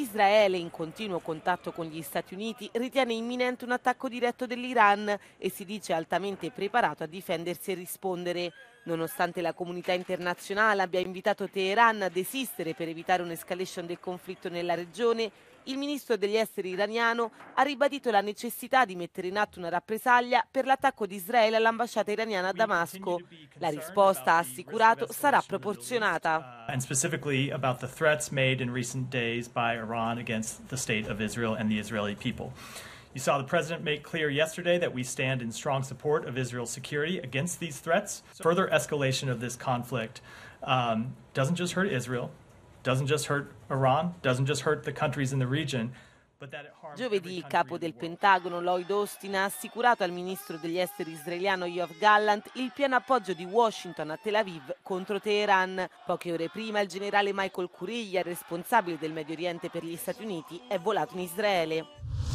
Israele, in continuo contatto con gli Stati Uniti, ritiene imminente un attacco diretto dell'Iran e si dice altamente preparato a difendersi e rispondere nonostante la comunità internazionale abbia invitato Teheran a desistere per evitare un'escalation del conflitto nella regione, il ministro degli esteri iraniano ha ribadito la necessità di mettere in atto una rappresaglia per l'attacco di Israele all'ambasciata iraniana a Damasco. La risposta, ha assicurato, sarà proporzionata. Uh, and specifically about the threats made in recent days by Iran against the state of and You saw the president make clear yesterday that we stand in strong support of Israel's security against these threats. Further escalation of this conflict um, doesn't just hurt Israel, doesn't just hurt Iran, doesn't just hurt the countries in the region. Giovedì il capo del Pentagono Lloyd Austin ha assicurato al ministro degli esteri israeliano Yoav Gallant il pieno appoggio di Washington a Tel Aviv contro Teheran. Poche ore prima il generale Michael Kuriglia, responsabile del Medio Oriente per gli Stati Uniti, è volato in Israele.